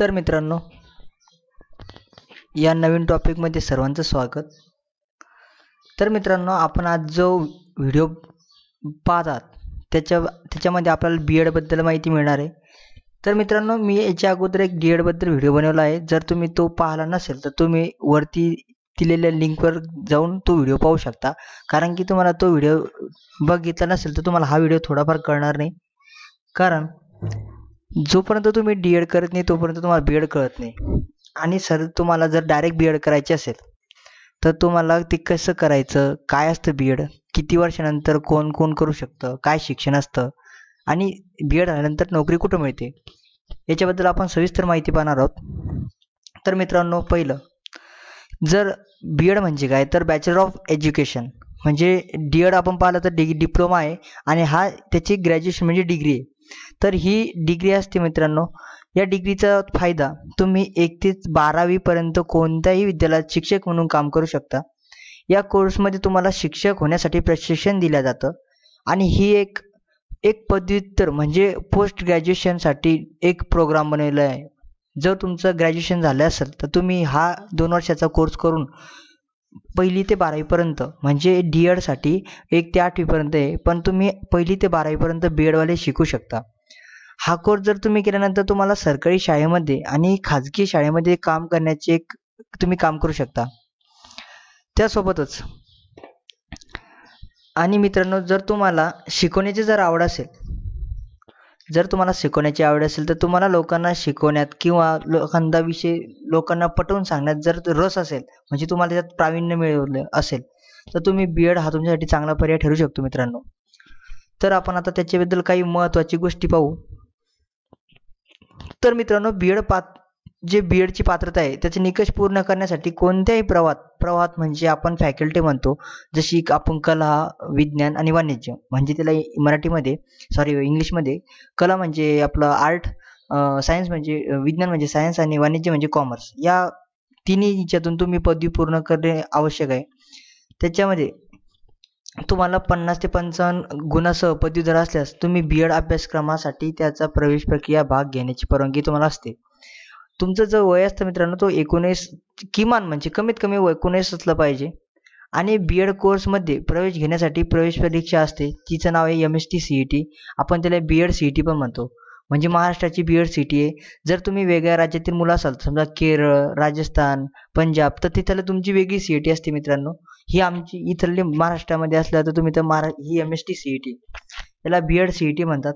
तर मित्रांनो या नवीन टॉपिकमध्ये सर्वांचं स्वागत तर मित्रांनो आपण आज जो व्हिडिओ पाहत आहात त्याच्या त्याच्यामध्ये आपल्याला बी एडबद्दल माहिती मिळणार आहे तर मित्रांनो मी याच्या अगोदर एक डी एडबद्दल व्हिडिओ बनवला आहे जर तुम्ही तो पाहिला नसेल तर तुम्ही वरती दिलेल्या लिंकवर जाऊन तो व्हिडिओ पाहू शकता कारण की तुम्हाला तो व्हिडिओ बघितला नसेल तर तुम्हाला हा व्हिडिओ थोडाफार कळणार नाही कारण जोपर्यंत तुम्ही डी एड करत नाही तोपर्यंत तुम्हाला बी एड कळत नाही आणि सर तुम्हाला जर डायरेक्ट बी एड करायची असेल तर तुम्हाला ते कसं करायचं काय असतं बी एड किती वर्षानंतर कोण कोण करू शकतं काय शिक्षण असतं आणि बी एड झाल्यानंतर नोकरी कुठं मिळते याच्याबद्दल आपण सविस्तर माहिती पाहणार आहोत तर मित्रांनो पहिलं जर बी एड म्हणजे काय तर बॅचलर ऑफ एज्युकेशन म्हणजे डी एड आपण पाहिलं तर डिग्री डिप्लोमा आहे आणि हा त्याची ग्रॅज्युएशन म्हणजे डिग्री आहे तर ही डिग्री असते मित्रांनो या डिग्रीचा फायदा तुम्ही एक ते बारावीपर्यंत कोणत्याही विद्यालयात शिक्षक म्हणून काम करू शकता या कोर्समध्ये तुम्हाला शिक्षक होण्यासाठी प्रशिक्षण दिलं जातं आणि ही एक एक पदव्युत्तर म्हणजे पोस्ट ग्रॅज्युएशनसाठी एक प्रोग्राम बनवला आहे जर तुमचं ग्रॅज्युएशन झालं असेल तर तुम्ही हा दोन वर्षाचा कोर्स करून पहिली ते बारावीपर्यंत म्हणजे डी साठी एक ते आठवीपर्यंत आहे पण तुम्ही पहिली ते बारावीपर्यंत बी एडवाले शिकू शकता हा कोर्स जर तुम्ही केल्यानंतर तुम्हाला सरकारी शाळेमध्ये आणि खाजगी शाळेमध्ये काम करण्याचे एक तुम्ही काम करू शकता त्यासोबतच आणि मित्रांनो जर तुम्हाला शिकवण्याची जर आवड असेल जर तुम्हाला शिकवण्याची आवड असेल तर तुम्हाला लोकांना शिकवण्यात किंवा लोकांना लोकांना पटवून सांगण्यात जर रस असेल म्हणजे तुम्हाला त्यात प्रावीण्य मिळवलं असेल तर तुम्ही बी एड हा तुमच्यासाठी चांगला पर्याय ठरू शकतो मित्रांनो तर आपण आता त्याच्याबद्दल काही महत्त्वाची गोष्टी पाहू तर मित्रांनो बीएड एड पात जे बी एडची पात्रता आहे त्याचे निकष पूर्ण करण्यासाठी कोणत्याही प्रवाहात प्रवाहात म्हणजे आपण फॅकल्टी म्हणतो जशी आपण कला विज्ञान आणि वाणिज्य म्हणजे त्याला मराठीमध्ये सॉरी इंग्लिशमध्ये कला म्हणजे आपलं आर्ट सायन्स म्हणजे विज्ञान म्हणजे सायन्स आणि वाणिज्य म्हणजे कॉमर्स या तिन्ही याच्यातून तुम्ही पदवी पूर्ण करणे आवश्यक आहे त्याच्यामध्ये तुम्हाला पन्नास ते पंचावन्न गुणासह पदवीधर असल्यास तुम्ही बी एड अभ्यासक्रमासाठी त्याचा प्रवेश प्रक्रिया भाग घेण्याची परवानगी तुम्हाला असते तुमचं जो वय असतं मित्रांनो तो एकोणीस किमान म्हणजे कमीत कमी एकोणीस असलं पाहिजे आणि बी एड कोर्समध्ये प्रवेश घेण्यासाठी प्रवेश परीक्षा असते तिचं नाव आहे M S T C E T आपण त्याला B Ed C E T पण म्हणतो म्हणजे महाराष्ट्राची बी एड सी टी आहे जर तुम्ही वेगळ्या राज्यातील मुलं असाल समजा केरळ राजस्थान पंजाब तर तिथं तुमची वेगळी सी ई टी असते मित्रांनो ही आमची इथली महाराष्ट्रामध्ये असल्या तर तुम्ही तर महारा ही M S T C E T याला B Ed C E T म्हणतात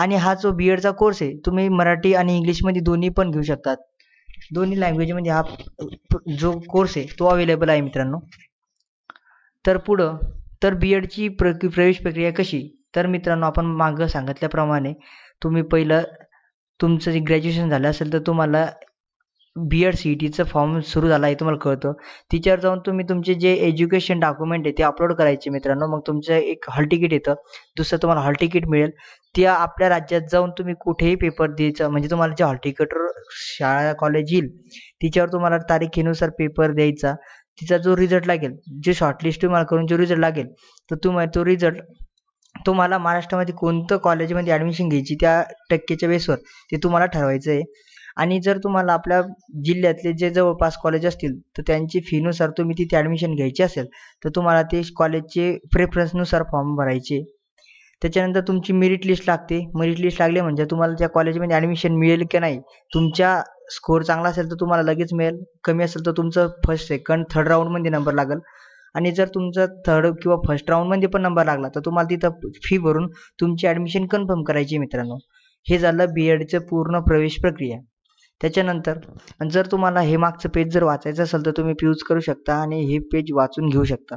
आणि हा जो बी एडचा कोर्स आहे तुम्ही मराठी आणि इंग्लिशमध्ये दोन्ही पण घेऊ शकतात दोन्ही लँग्वेजमध्ये हा जो कोर्स आहे तो अवेलेबल आहे मित्रांनो तर पुढं तर बी एडची e प्र प्रवेश प्रक्रिया कशी तर मित्रांनो आपण मागं सांगितल्याप्रमाणे तुम्ही पहिलं तुमचं जे ग्रॅज्युएशन झालं असेल तर तुम्हाला बी एड सी ई टीचं फॉर्म सुरू झाला आहे तुम्हाला कळतं तिच्यावर जाऊन तुम्ही तुमचे जे एज्युकेशन डॉक्युमेंट आहे ते अपलोड करायचे मित्रांनो मग तुमचं एक हॉल तिकीट येतं दुसरं तुम्हाला हॉल तिकीट मिळेल त्या आपल्या राज्यात जाऊन तुम्ही कुठेही पेपर द्यायचा म्हणजे तुम्हाला जे हॉल तिकीटवर शाळा कॉलेज येईल तिच्यावर तुम्हाला तारखेनुसार पेपर द्यायचा तिचा जो रिझल्ट लागेल जे शॉर्टलिस्ट तुम्हाला करून जो रिझल्ट लागेल तर तुम्हाला तो रिझल्ट तुम्हाला महाराष्ट्रामध्ये कोणतं कॉलेजमध्ये ॲडमिशन घ्यायची त्या टक्केच्या बेसवर ते तुम्हाला ठरवायचं आहे आणि जर तुम्हाला आपल्या जिल्ह्यातले जे जवळपास कॉलेज असतील तर त्यांची फीनुसार तुम्ही तिथे ॲडमिशन घ्यायची असेल तर तुम्हाला ते कॉलेजचे प्रेफरन्सनुसार फॉर्म भरायचे त्याच्यानंतर तुमची मेरिट लिस्ट लागते मेरिट लिस्ट लागले म्हणजे तुम्हाला त्या कॉलेजमध्ये ॲडमिशन मिळेल की नाही तुमच्या स्कोर चांगला असेल तर तुम्हाला लगेच मिळेल कमी असेल तर तुमचं फर्स्ट सेकंड थर्ड राऊंडमध्ये नंबर लागेल आणि जर तुमचा थर्ड किंवा फर्स्ट राऊंडमध्ये पण नंबर लागला तर तुम्हाला तिथं फी भरून तुमची ॲडमिशन कन्फर्म करायची मित्रांनो हे झालं बी एडचं पूर्ण प्रवेश प्रक्रिया त्याच्यानंतर जर तुम्हाला हे मागचं पेज जर वाचायचं असेल तर तुम्ही यूज करू शकता आणि हे पेज वाचून घेऊ शकता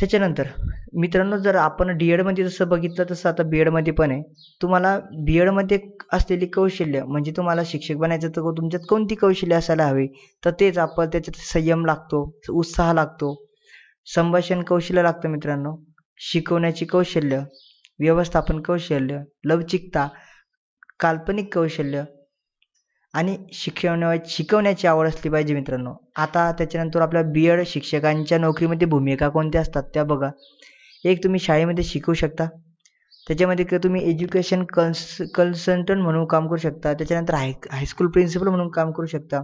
त्याच्यानंतर मित्रांनो जर आपण डी एडमध्ये जसं बघितलं तसं आता बी एडमध्ये पण आहे तुम्हाला बी एडमध्ये असलेली कौशल्य म्हणजे तुम्हाला शिक्षक बनायचं तर तुमच्यात कोणती कौशल्य असायला हवी तर तेच आपण त्याच्यात संयम लागतो उत्साह लागतो संभाषण कौशल्य लागतं मित्रांनो शिकवण्याची कौशल्य व्यवस्थापन कौशल्य लवचिकता काल्पनिक कौशल्य आणि शिकवण्या शिकवण्याची आवड असली पाहिजे मित्रांनो आता त्याच्यानंतर आपल्या बी एड शिक्षकांच्या नोकरीमध्ये भूमिका कोणत्या असतात त्या बघा एक तुम्ही शाळेमध्ये शिकवू शकता त्याच्यामध्ये क तुम्ही एज्युकेशन कन्स कन्सल्टंट म्हणून काम करू शकता त्याच्यानंतर हाय हायस्कूल प्रिन्सिपल म्हणून काम करू शकता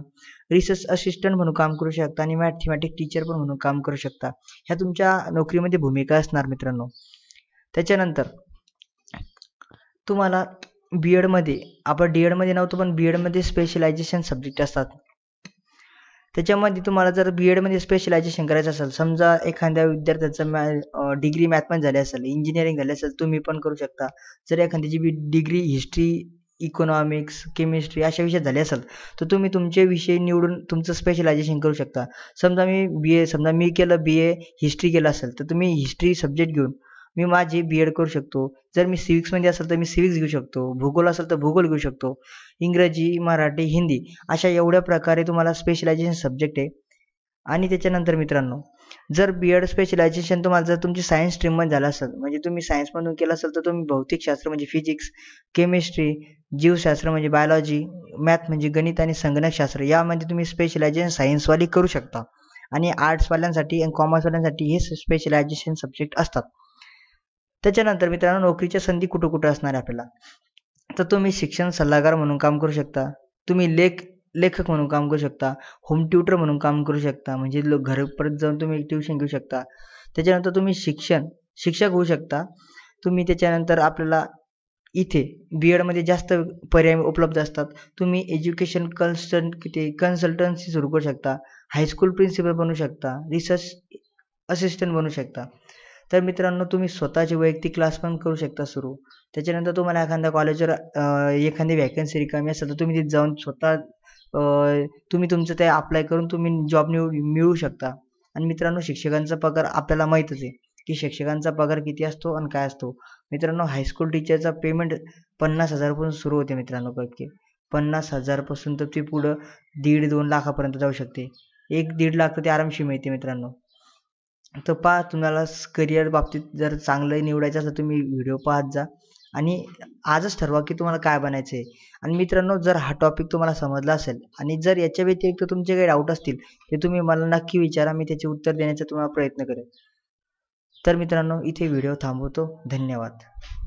रिसर्च असिस्टंट म्हणून काम करू शकता आणि मॅथमॅटिक टीचर पण म्हणून काम करू शकता ह्या तुमच्या नोकरीमध्ये भूमिका असणार मित्रांनो त्याच्यानंतर तुम्हाला बी एडमध्ये आपण डी एडमध्ये नव्हतो पण बी एडमध्ये स्पेशलायझेशन सब्जेक्ट असतात त्याच्यामध्ये तुम्हाला जर बी एडमध्ये स्पेशलायझेशन करायचं असेल समजा एखाद्या विद्यार्थ्याचं मॅ डिग्री मॅथमध्ये झाली असेल इंजिनिअरिंग झाले असेल तुम्ही पण करू शकता जर एखाद्याची B degree history economics chemistry अशा विषय झाले असेल तर तुम्ही तुमचे विषय निवडून तुमचं स्पेशलायझेशन करू शकता समजा मी बी ए समजा मी केलं बी ए हिस्ट्री केलं असेल तर तुम्ही हिस्ट्री सब्जेक्ट घेऊन मी माझी बी एड करू शकतो जर मी सिविक्समध्ये असेल तर मी सिविक्स घेऊ शकतो भूगोल असेल तर भूगोल घेऊ शकतो इंग्रजी मराठी हिंदी अशा एवढ्या प्रकारे तुम्हाला स्पेशलायझेशन सब्जेक्ट आहे आणि त्याच्यानंतर मित्रांनो जर बी एड स्पेशलायझेशन तुम्हाला जर तुमची सायन्स स्ट्रीममध्ये झालं असेल म्हणजे तुम्ही सायन्समधून केलं असेल तर तुम्ही भौतिकशास्त्र म्हणजे फिजिक्स केमिस्ट्री जीवशास्त्र म्हणजे बायोलॉजी मॅथ म्हणजे गणित आणि संगणकशास्त्र यामध्ये तुम्ही स्पेशलायझेशन सायन्सवाली करू शकता आणि आर्ट्सवाल्यांसाठी आणि कॉमर्सवाल्यांसाठी हे स्पेशलायझेशन सब्जेक्ट असतात त्याच्यानंतर मित्रांनो नोकरीच्या संधी कुठं कुठं असणार आहे आपल्याला तर तुम्ही शिक्षण सल्लागार म्हणून काम करू शकता तुम्ही लेख लेखक म्हणून काम करू शकता होम ट्युटर म्हणून काम करू शकता म्हणजे लोक घरपर्यंत जाऊन तुम्ही ट्युशन घेऊ शकता त्याच्यानंतर तुम्ही शिक्षण शिक्षक होऊ शकता तुम्ही त्याच्यानंतर आपल्याला इथे बी एडमध्ये जास्त पर्याय उपलब्ध असतात तुम्ही एज्युकेशन कन्सल्ट किती कन्सल्टन्सी सुरू करू शकता हायस्कूल प्रिन्सिपल बनू शकता रिसर्च असिस्टंट बनू शकता तर मित्रांनो तुम्ही स्वतःचे वैयक्तिक क्लास पण करू शकता सुरू त्याच्यानंतर तुम्हाला एखाद्या कॉलेजवर एखादी वॅकन्सी रिकामी असेल तर तुम्ही तिथे जाऊन स्वतः तुम्ही तुमचं ते अप्लाय करून तुम्ही जॉब निव मिळवू शकता आणि मित्रांनो शिक्षकांचा पगार आपल्याला माहितच आहे की शिक्षकांचा पगार किती असतो आणि काय असतो मित्रांनो हायस्कूल टीचरचा पेमेंट पन्नास हजारपासून सुरू होते मित्रांनो कटके पन्नास हजारपासून तर ती पुढं दीड दोन लाखापर्यंत जाऊ शकते एक दीड लाख तर ती आरामशी मिळते मित्रांनो तर पहा तुम्हाला करिअर बाबतीत जर चांगलं निवडायचं तर तुम्ही व्हिडिओ पाहत जा आणि आजच ठरवा की तुम्हाला काय बनायचं आहे आणि मित्रांनो जर हा टॉपिक तुम्हाला समजला असेल आणि जर याच्या व्यतिरिक्त तुमचे काही डाऊट असतील ते तुम्ही मला नक्की विचारा मी त्याचे उत्तर देण्याचा तुम्हाला प्रयत्न करेन तर मित्रांनो इथे व्हिडिओ थांबवतो धन्यवाद